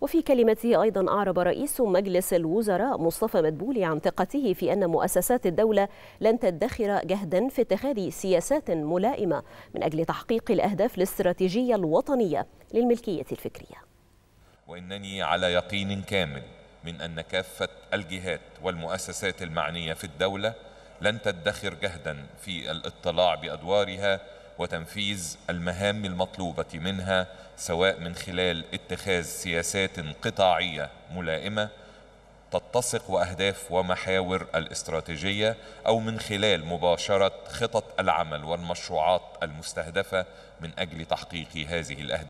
وفي كلمته أيضا أعرب رئيس مجلس الوزراء مصطفى مدبولي عن ثقته في أن مؤسسات الدولة لن تدخر جهدا في اتخاذ سياسات ملائمة من أجل تحقيق الأهداف الاستراتيجية الوطنية للملكية الفكرية وإنني على يقين كامل من أن كافة الجهات والمؤسسات المعنية في الدولة لن تدخر جهدا في الاطلاع بأدوارها وتنفيذ المهام المطلوبة منها سواء من خلال اتخاذ سياسات قطاعية ملائمة تتسق وأهداف ومحاور الاستراتيجية أو من خلال مباشرة خطط العمل والمشروعات المستهدفة من أجل تحقيق هذه الأهداف